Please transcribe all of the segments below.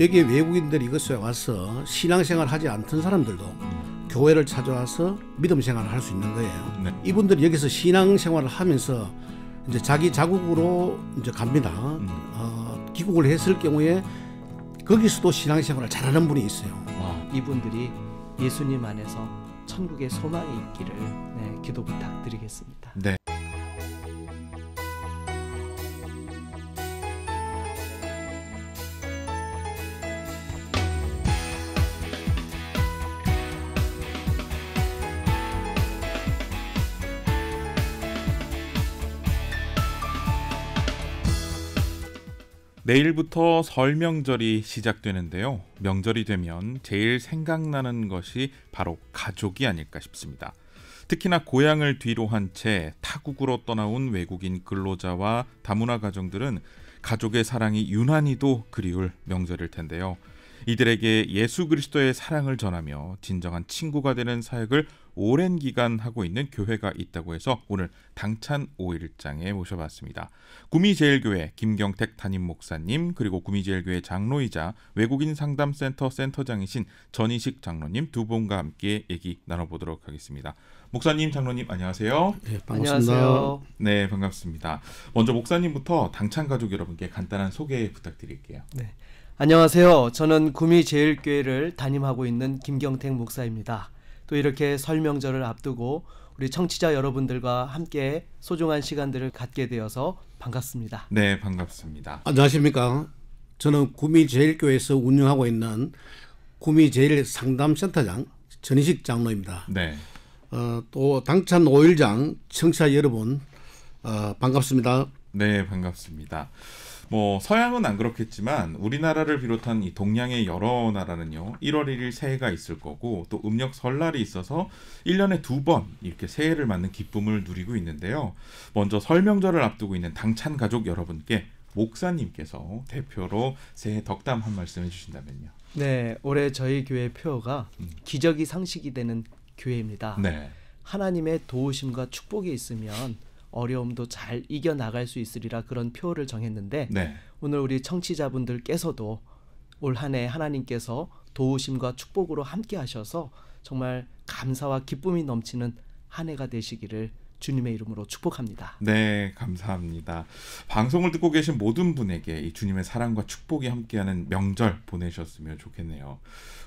여기에 외국인들이 이것에 와서 신앙생활 하지 않던 사람들도 교회를 찾아와서 믿음 생활을 할 수 있는 거예요. 네. 이분들이 여기서 신앙 생활을 하면서 이제 자기 자국으로 이제 갑니다. 음. 어, 귀국을 했을 경우에 거기서도 신앙 생활을 잘하는 분이 있어요. 와. 아. 이분들이 예수님 안에서 천국의 소망이 있기를 네, 기도 부탁드리겠습니다. 네. 내일부터 설 명절이 시작되는데요. 명절이 되면 제일 생각나는 것이 바로 가족이 아닐까 싶습니다. 특히나 고향을 뒤로 한 채 타국으로 떠나온 외국인 근로자와 다문화 가정들은 가족의 사랑이 유난히도 그리울 명절일 텐데요. 이들에게 예수 그리스도의 사랑을 전하며 진정한 친구가 되는 사역을 오랜 기간 하고 있는 교회가 있다고 해서 오늘 당찬 5일장에 모셔봤습니다. 구미제일교회 김경택 담임 목사님 그리고 구미제일교회 장로이자 외국인 상담센터 센터장이신 전희식 장로님 두 분과 함께 얘기 나눠보도록 하겠습니다. 목사님, 장로님 안녕하세요. 네, 반갑습니다. 안녕하세요. 네, 반갑습니다. 먼저 목사님부터 당찬 가족 여러분께 간단한 소개 부탁드릴게요. 네. 안녕하세요. 저는 구미제일교회를 담임하고 있는 김경택 목사입니다. 또 이렇게 설명절을 앞두고 우리 청취자 여러분들과 함께 소중한 시간들을 갖게 되어서 반갑습니다. 네, 반갑습니다. 안녕하십니까? 저는 구미제일교회에서 운영하고 있는 구미제일상담센터장 전희식 장로입니다. 네. 어, 또 당찬 5일장 청취자 여러분 어, 반갑습니다. 네, 반갑습니다. 뭐 서양은 안 그렇겠지만 우리나라를 비롯한 이 동양의 여러 나라는요. 1월 1일 새해가 있을 거고 또 음력 설날이 있어서 1년에 두 번 이렇게 새해를 맞는 기쁨을 누리고 있는데요. 먼저 설명절을 앞두고 있는 당찬 가족 여러분께 목사님께서 대표로 새해 덕담 한 말씀 해주신다면요. 네, 올해 저희 교회 표어가 음. 기적이 상식이 되는 교회입니다. 네. 하나님의 도우심과 축복이 있으면 어려움도 잘 이겨 나갈 수 있으리라 그런 표를 정했는데 네. 오늘 우리 청취자분들께서도 올 한 해 하나님께서 도우심과 축복으로 함께 하셔서 정말 감사와 기쁨이 넘치는 한 해가 되시기를 주님의 이름으로 축복합니다. 네, 감사합니다. 방송을 듣고 계신 모든 분에게 이 주님의 사랑과 축복이 함께하는 명절 보내셨으면 좋겠네요.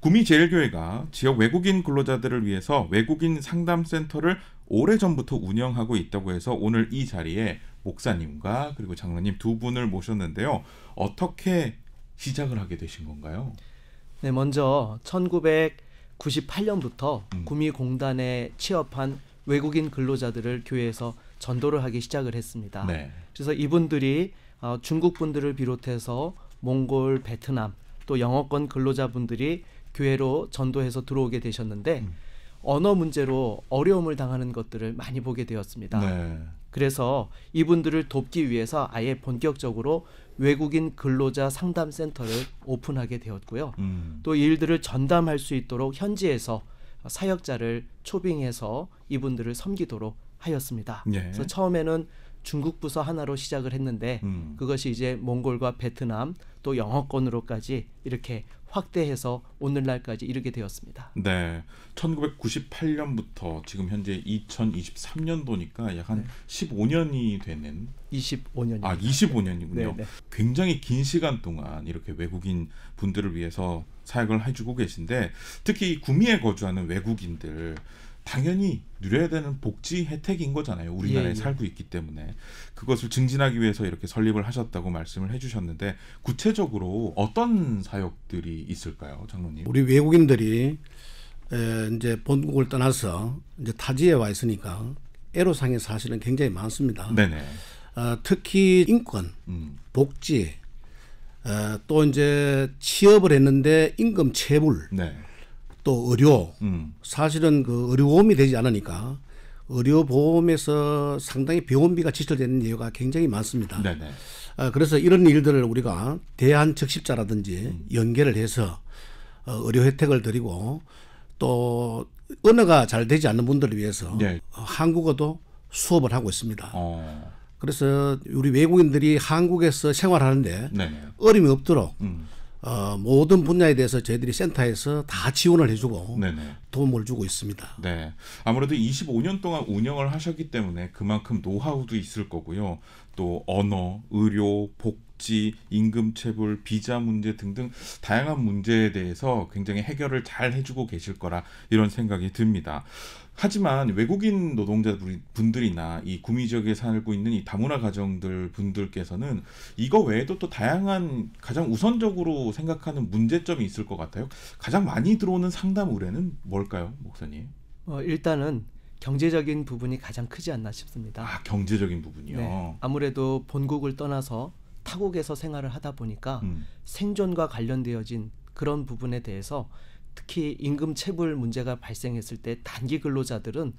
구미제일교회가 지역 외국인 근로자들을 위해서 외국인 상담센터를 오래전부터 운영하고 있다고 해서 오늘 이 자리에 목사님과 그리고 장로님 두 분을 모셨는데요. 어떻게 시작을 하게 되신 건가요? 네, 먼저 1998년부터 음. 구미공단에 취업한 외국인 근로자들을 교회에서 전도를 하기 시작을 했습니다. 네. 그래서 이분들이 어, 중국 분들을 비롯해서 몽골, 베트남 또 영어권 근로자분들이 교회로 전도해서 들어오게 되셨는데 음. 언어 문제로 어려움을 당하는 것들을 많이 보게 되었습니다. 네. 그래서 이분들을 돕기 위해서 아예 본격적으로 외국인 근로자 상담 센터를 오픈하게 되었고요. 음. 또 일들을 전담할 수 있도록 현지에서 사역자를 초빙해서 이분들을 섬기도록 하였습니다. 네. 그래서 처음에는 중국 부서 하나로 시작을 했는데 음. 그것이 이제 몽골과 베트남 또 영어권으로까지 이렇게 확대해서 오늘날까지 이르게 되었습니다. 네. 1998년부터 지금 현재 2023년도니까 약한 네. 15년이 되는 2 5년 아, 25년이군요. 네. 굉장히 긴 시간 동안 이렇게 외국인 분들을 위해서 사역을 해주고 계신데 특히 구미에 거주하는 외국인들 당연히 누려야 되는 복지 혜택인 거잖아요. 우리나라에 예, 예. 살고 있기 때문에 그것을 증진하기 위해서 이렇게 설립을 하셨다고 말씀을 해주셨는데 구체적으로 어떤 사역들이 있을까요, 장로님? 우리 외국인들이 이제 본국을 떠나서 이제 타지에 와 있으니까 애로상의 사실은 굉장히 많습니다. 네네. 어, 특히 인권, 음. 복지, 어, 또 이제 취업을 했는데 임금 체불. 네. 또 의료 음. 사실은 그 의료보험이 되지 않으니까 의료보험에서 상당히 병원비가 지출되는 이유가 굉장히 많습니다. 네네. 네. 아, 그래서 이런 일들을 우리가 대한적십자라든지 음. 연계를 해서 어, 의료 혜택을 드리고 또 언어가 잘 되지 않는 분들을 위해서 네. 어, 한국어도 수업을 하고 있습니다. 어. 그래서 우리 외국인들이 한국에서 생활하는데 네네. 네. 어림이 없도록 음. 어, 모든 분야에 대해서 저희들이 센터에서 다 지원을 해주고 네네. 도움을 주고 있습니다. 네. 아무래도 25년 동안 운영을 하셨기 때문에 그만큼 노하우도 있을 거고요. 또 언어, 의료, 복 복지, 임금 체불, 비자 문제 등등 다양한 문제에 대해서 굉장히 해결을 잘 해주고 계실 거라 이런 생각이 듭니다. 하지만 외국인 노동자 분들이나 이 구미 지역에 살고 있는 이 다문화 가정들 분들께서는 이거 외에도 또 다양한 가장 우선적으로 생각하는 문제점이 있을 것 같아요. 가장 많이 들어오는 상담 의뢰는 뭘까요, 목사님? 어, 일단은 경제적인 부분이 가장 크지 않나 싶습니다. 아, 경제적인 부분이요. 네, 아무래도 본국을 떠나서 타국에서 생활을 하다 보니까 음. 생존과 관련되어진 그런 부분에 대해서 특히 임금 체불 문제가 발생했을 때 단기 근로자들은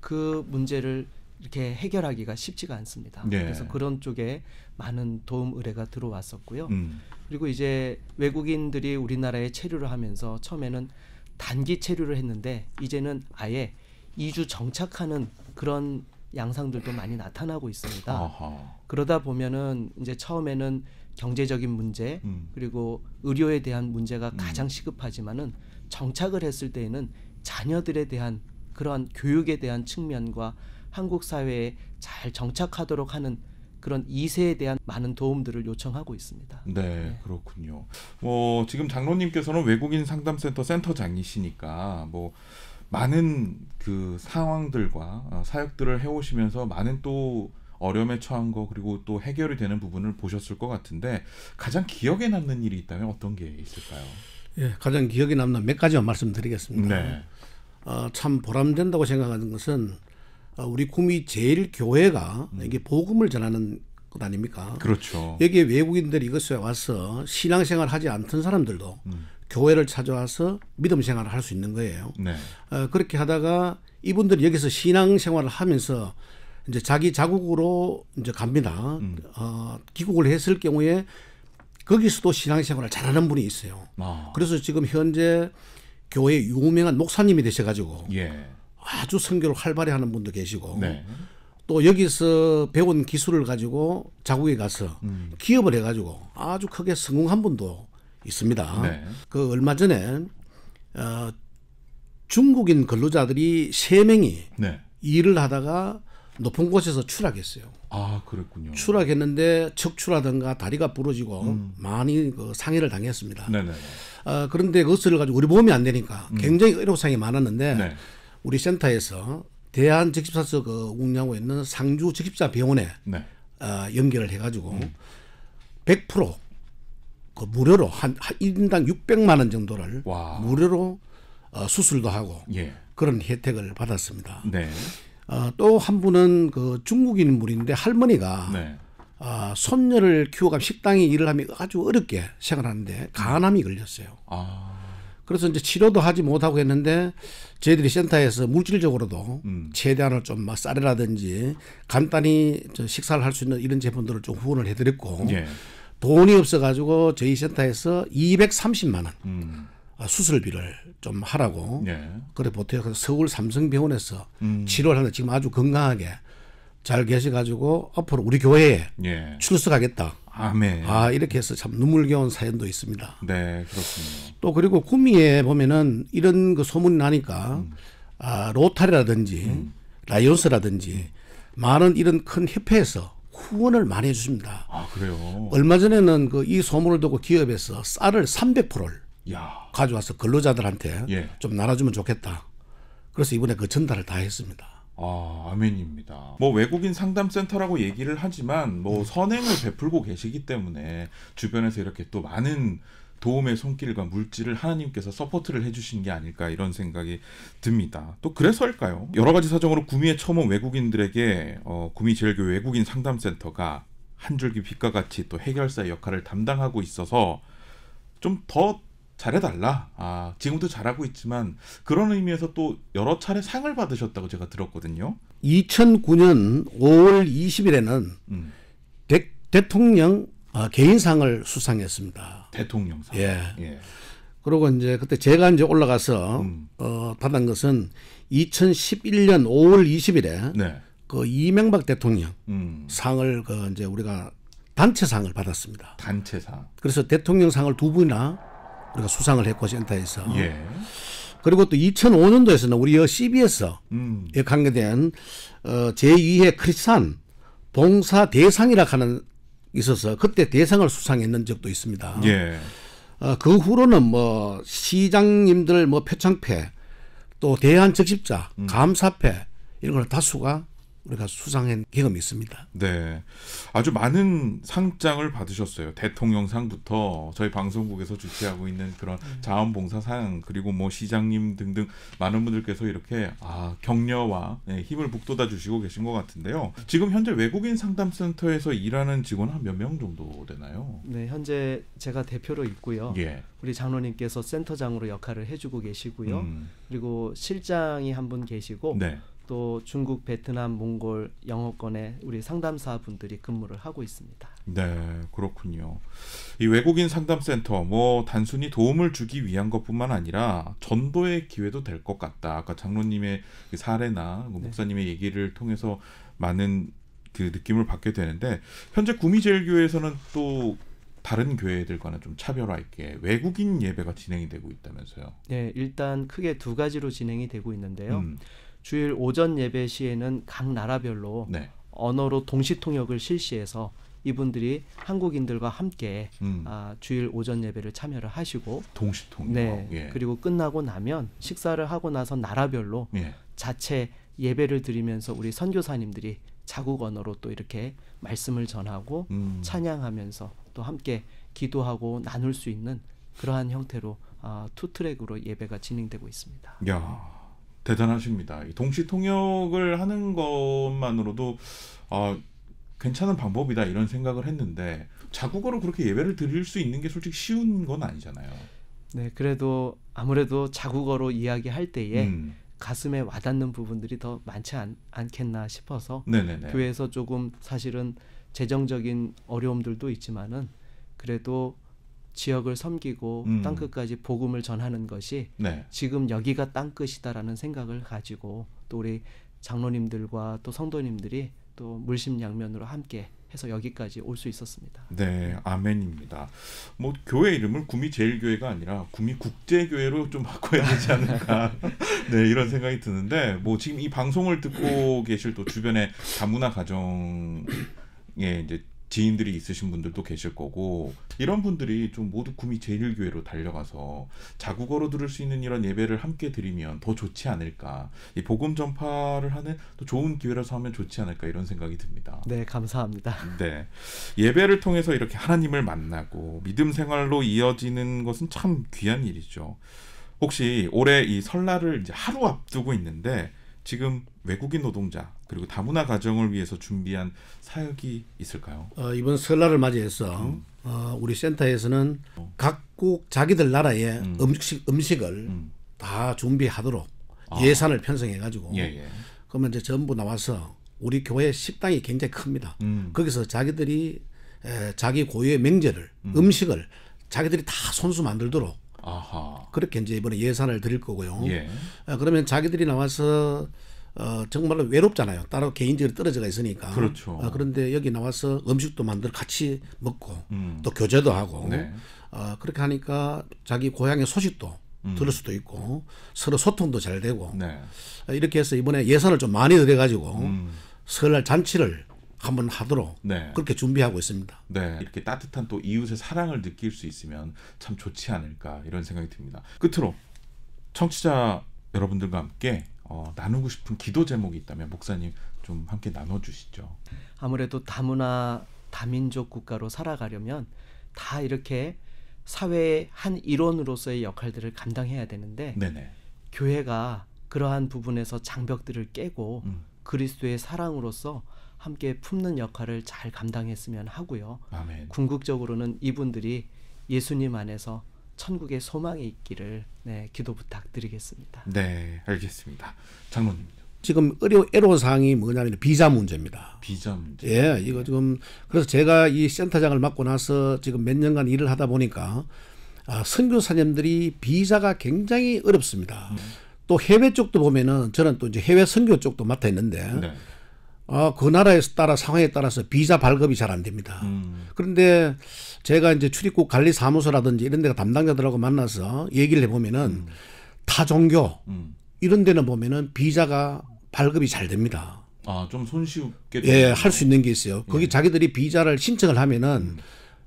그 문제를 이렇게 해결하기가 쉽지가 않습니다. 네. 그래서 그런 쪽에 많은 도움 의뢰가 들어왔었고요. 음. 그리고 이제 외국인들이 우리나라에 체류를 하면서 처음에는 단기 체류를 했는데 이제는 아예 이주 정착하는 그런 양상들도 많이 나타나고 있습니다. 아하. 그러다 보면은 이제 처음에는 경제적인 문제 음. 그리고 의료에 대한 문제가 음. 가장 시급하지만은 정착을 했을 때에는 자녀들에 대한 그러한 교육에 대한 측면과 한국 사회에 잘 정착하도록 하는 그런 이세에 대한 많은 도움들을 요청하고 있습니다. 네, 네, 그렇군요. 뭐 지금 장로님께서는 외국인 상담센터 센터장이시니까 뭐 많은 그 상황들과 어, 사역들을 해오시면서 많은 또 어려움에 처한 거 그리고 또 해결이 되는 부분을 보셨을 것 같은데 가장 기억에 남는 일이 있다면 어떤 게 있을까요? 예, 가장 기억에 남는 몇 가지만 말씀드리겠습니다. 네. 어, 참 보람된다고 생각하는 것은 어, 우리 구미 제일 교회가 음. 이게 복음을 전하는 것 아닙니까? 그렇죠. 여기 외국인들이 이것에 와서 신앙생활 하지 않던 사람들도 음. 교회를 찾아와서 믿음 생활을 할 수 있는 거예요. 네. 어, 그렇게 하다가 이분들이 여기서 신앙생활을 하면서 이제 자기 자국으로 이제 갑니다. 음. 어, 귀국을 했을 경우에 거기서도 신앙생활을 잘하는 분이 있어요. 아. 그래서 지금 현재 교회 유명한 목사님이 되셔가지고 예. 아주 선교를 활발히 하는 분도 계시고 네. 또 여기서 배운 기술을 가지고 자국에 가서 음. 기업을 해가지고 아주 크게 성공한 분도 있습니다. 네. 그 얼마 전에 어, 중국인 근로자들이 세 명이 네. 일을 하다가 높은 곳에서 추락했어요. 아, 그랬군요. 추락했는데 척추라든가 다리가 부러지고 음. 많이 그 상해를 당했습니다. 네네. 아, 그런데 그것을 가지고 우리 몸이 안 되니까 음. 굉장히 의료상이 많았는데 네. 우리 센터에서 대한 직집사서 그 운영하고 있는 상주 직집사 병원에 네. 어, 연결을 해가지고 음. 100%그 무료로 한, 한 인당 600만 원 정도를 와. 무료로 어, 수술도 하고 예. 그런 혜택을 받았습니다. 네. 어, 또 한 분은 그 중국인 분인데 할머니가 네. 어, 손녀를 키워가 식당에 일을 하면 아주 어렵게 생활하는데 간암이 걸렸어요. 아. 그래서 이제 치료도 하지 못하고 했는데 저희들이 센터에서 물질적으로도 음. 최대한을 좀 막 쌀이라든지 간단히 저 식사를 할 수 있는 이런 제품들을 좀 후원을 해드렸고 예. 돈이 없어가지고 저희 센터에서 230만 원. 음. 아, 수술비를 좀 하라고 네. 그래 보태서 요그래 서울 삼성병원에서 음. 치료를 하는데 지금 아주 건강하게 잘 계셔가지고 앞으로 우리 교회에 예. 출석하겠다. 아멘. 아 이렇게 해서 참 눈물겨운 사연도 있습니다. 네 그렇군요. 또 그리고 구미에 보면은 이런 그 소문이 나니까 음. 아, 로타리라든지 음. 라이온스라든지 많은 이런 큰 협회에서 후원을 많이 해주십니다. 아 그래요. 얼마 전에는 그 이 소문을 듣고 기업에서 쌀을 300%를 야. 가져와서 근로자들한테 예. 좀 나눠주면 좋겠다. 그래서 이번에 그 전달을 다 했습니다. 아, 아멘입니다. 뭐 외국인 상담센터라고 얘기를 하지만 뭐 음. 선행을 베풀고 계시기 때문에 주변에서 이렇게 또 많은 도움의 손길과 물질을 하나님께서 서포트를 해주신 게 아닐까 이런 생각이 듭니다. 또 그래서일까요? 여러 가지 사정으로 구미에 처음 온 외국인들에게 어, 구미제일교 외국인 상담센터가 한 줄기 빛과 같이 또 해결사의 역할을 담당하고 있어서 좀더 잘해달라. 아, 지금도 잘하고 있지만 그런 의미에서 또 여러 차례 상을 받으셨다고 제가 들었거든요. 2009년 5월 20일에는 음. 대, 통령 어, 아, 개인상을 수상했습니다. 대통령상. 예. 예. 그리고 이제 그때 제가 이제 올라가서 음. 어, 받은 것은 2011년 5월 20일에 네. 그 이명박 대통령 음. 상을 그 이제 우리가 단체상을 받았습니다. 단체상. 그래서 대통령상을 두 분이나 우리가 수상을 했고 센터에서. 예. 그리고 또 2005년도에서는 우리 여 CBS에 음. 관계된 어, 제2회 크리스찬 봉사 대상이라 하는 있어서 그때 대상을 수상했는 적도 있습니다. 예. 어, 그 후로는 뭐 시장님들 뭐 표창패 또 대한적십자 음. 감사패 이런 걸 다수가 우리가 수상한 경험이 있습니다. 네. 아주 많은 상장을 받으셨어요. 대통령상부터 저희 방송국에서 주최하고 있는 그런 음. 자원봉사상 그리고 뭐 시장님 등등 많은 분들께서 이렇게 아, 격려와 예, 힘을 북돋아 주시고 계신 것 같은데요. 지금 현재 외국인 상담센터에서 일하는 직원 한몇명 정도 되나요? 네, 현재 제가 대표로 있고요. 예. 우리 장로님께서 센터장으로 역할을 해주고 계시고요. 음. 그리고 실장이 한 분 계시고 네. 또 중국, 베트남, 몽골, 영어권에 우리 상담사 분들이 근무를 하고 있습니다. 네, 그렇군요. 이 외국인 상담센터 뭐 단순히 도움을 주기 위한 것뿐만 아니라 전도의 기회도 될 것 같다. 아까 장로님의 그 사례나 뭐 네. 목사님의 네. 얘기를 통해서 많은 그 느낌을 받게 되는데 현재 구미제일교회에서는 또 다른 교회들과는 좀 차별화 있게 외국인 예배가 진행이 되고 있다면서요? 네, 일단 크게 두 가지로 진행이 되고 있는데요. 음. 주일 오전 예배 시에는 각 나라별로 네. 언어로 동시 통역을 실시해서 이분들이 한국인들과 함께 음. 아, 주일 오전 예배를 참여를 하시고 동시 통역 네 예. 그리고 끝나고 나면 식사를 하고 나서 나라별로 예. 자체 예배를 드리면서 우리 선교사님들이 자국 언어로 또 이렇게 말씀을 전하고 음. 찬양하면서 또 함께 기도하고 나눌 수 있는 그러한 형태로 아, 투 트랙으로 예배가 진행되고 있습니다. 야. 대단하십니다. 동시 통역을 하는 것만으로도 아, 괜찮은 방법이다 이런 생각을 했는데 자국어로 그렇게 예배를 드릴 수 있는 게 솔직히 쉬운 건 아니잖아요. 네, 그래도 아무래도 자국어로 이야기할 때에 음. 가슴에 와닿는 부분들이 더 많지 않, 겠나 싶어서 네네네. 교회에서 조금 사실은 재정적인 어려움들도 있지만은 그래도 지역을 섬기고 음. 땅끝까지 복음을 전하는 것이 네. 지금 여기가 땅끝이다라는 생각을 가지고 또 우리 장로님들과 또 성도님들이 또 물심양면으로 함께 해서 여기까지 올 수 있었습니다. 네, 아멘입니다. 뭐 교회 이름을 구미 제일교회가 아니라 구미 국제교회로 좀 바꿔야 되지 않을까? 네, 이런 생각이 드는데 뭐 지금 이 방송을 듣고 계실 또 주변의 다문화 가정에 이제 지인들이 있으신 분들도 계실 거고 이런 분들이 좀 모두 구미 제일교회로 달려가서 자국어로 들을 수 있는 이런 예배를 함께 드리면 더 좋지 않을까 이 복음 전파를 하는 또 좋은 기회라서 하면 좋지 않을까 이런 생각이 듭니다. 네 감사합니다. 네 예배를 통해서 이렇게 하나님을 만나고 믿음 생활로 이어지는 것은 참 귀한 일이죠. 혹시 올해 이 설날을 이제 하루 앞두고 있는데 지금 외국인 노동자 그리고 다문화 가정을 위해서 준비한 사역이 있을까요? 어, 이번 설날을 맞이해서 음. 어, 우리 센터에서는 어. 각국 자기들 나라의 음. 음식, 음식을 음. 다 준비하도록 아. 예산을 편성해 가지고 예, 예. 그러면 이제 전부 나와서 우리 교회 식당이 굉장히 큽니다. 음. 거기서 자기들이 에, 자기 고유의 명절을 음. 음식을 자기들이 다 손수 만들도록 아하. 그렇게 이제 이번에 예산을 드릴 거고요. 예. 아, 그러면 자기들이 나와서 어, 정말로 외롭잖아요. 따로 개인적으로 떨어져가 있으니까. 그렇죠. 어, 그런데 여기 나와서 음식도 만들 같이 먹고 음. 또 교제도 하고 네. 어, 그렇게 하니까 자기 고향의 소식도 음. 들을 수도 있고 서로 소통도 잘 되고 네. 아, 이렇게 해서 이번에 예산을 좀 많이 들여가지고 음. 설날 잔치를 한번 하도록 네. 그렇게 준비하고 있습니다. 네. 이렇게 따뜻한 또 이웃의 사랑을 느낄 수 있으면 참 좋지 않을까 이런 생각이 듭니다. 끝으로 청취자 여러분들과 함께 어, 나누고 싶은 기도 제목이 있다면 목사님 좀 함께 나눠주시죠. 아무래도 다문화 다민족 국가로 살아가려면 다 이렇게 사회의 한 일원으로서의 역할들을 감당해야 되는데 네네. 교회가 그러한 부분에서 장벽들을 깨고 음. 그리스도의 사랑으로서 함께 품는 역할을 잘 감당했으면 하고요. 아멘. 궁극적으로는 이분들이 예수님 안에서 천국의 소망이 있기를 네, 기도 부탁드리겠습니다. 네, 알겠습니다. 장로 지금 의료 애로 사항이 뭐냐면 비자 문제입니다. 비자 문제. 예, 이거 지금 그래서 제가 이 센터장을 맡고 나서 지금 몇 년간 일을 하다 보니까 아, 선교사님들이 비자가 굉장히 어렵습니다. 음. 또 해외 쪽도 보면은 저는 또 이제 해외 선교 쪽도 맡아 있는데 네. 아, 그 나라에 따라 상황에 따라서 비자 발급이 잘 안 됩니다. 음. 그런데 제가 이제 출입국 관리 사무소라든지 이런 데가 담당자들하고 만나서 얘기를 해보면은 음. 타 종교 음. 이런 데는 보면은 비자가 발급이 잘 됩니다. 아, 좀 손쉽게 예, 할 수 있는 게 있어요. 거기 예. 자기들이 비자를 신청을 하면은 음.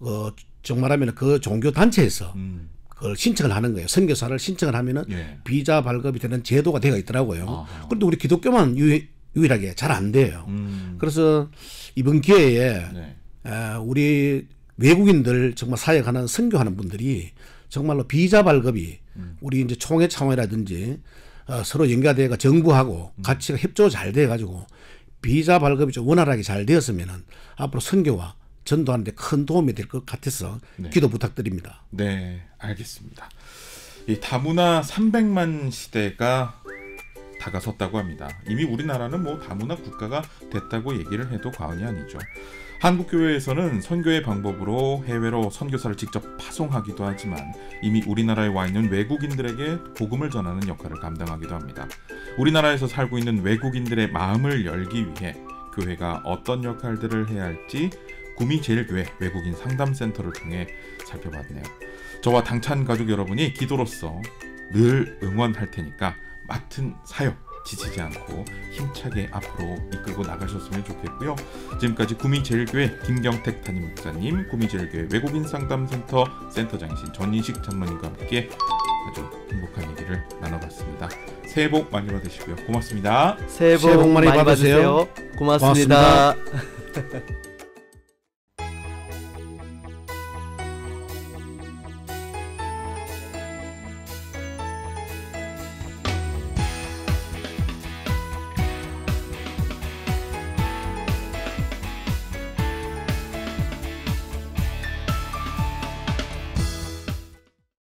어, 정말하면 그 종교 단체에서 음. 그걸 신청을 하는 거예요. 선교사를 신청을 하면은 예. 비자 발급이 되는 제도가 되어 있더라고요. 아하. 그런데 우리 기독교만 유해 유일하게 잘 안 돼요. 음. 그래서 이번 기회에 네. 에, 우리 외국인들 정말 사역하는 선교하는 분들이 정말로 비자 발급이 음. 우리 이제 총회 차원이라든지 어, 서로 연결가 정부하고 음. 같이 협조 잘 돼가지고 비자 발급이 좀 원활하게 잘 되었으면은 앞으로 선교와 전도하는데 큰 도움이 될 것 같아서 네. 기도 부탁드립니다. 네, 알겠습니다. 이 다문화 300만 시대가 다가섰다고 합니다. 이미 우리나라는 뭐 다문화 국가가 됐다고 얘기를 해도 과언이 아니죠. 한국 교회에서는 선교의 방법으로 해외로 선교사를 직접 파송하기도 하지만 이미 우리나라에 와 있는 외국인들에게 복음을 전하는 역할을 감당하기도 합니다. 우리나라에서 살고 있는 외국인들의 마음을 열기 위해 교회가 어떤 역할들을 해야 할지 구미제일교회 외국인 상담센터를 통해 살펴봤네요. 저와 당찬 가족 여러분이 기도로서 늘 응원할 테니까 맡은 사역 지치지 않고 힘차게 앞으로 이끌고 나가셨으면 좋겠고요. 지금까지 구미제일교회 김경택 담임 목사님, 구미제일교회 외국인 상담센터 센터장이신 전인식 장로님과 함께 아주 행복한 얘기를 나눠봤습니다. 새해 복 많이 받으시고요. 고맙습니다. 새해 복, 새해 복 많이, 많이, 받으세요. 받으세요. 고맙습니다. 고맙습니다.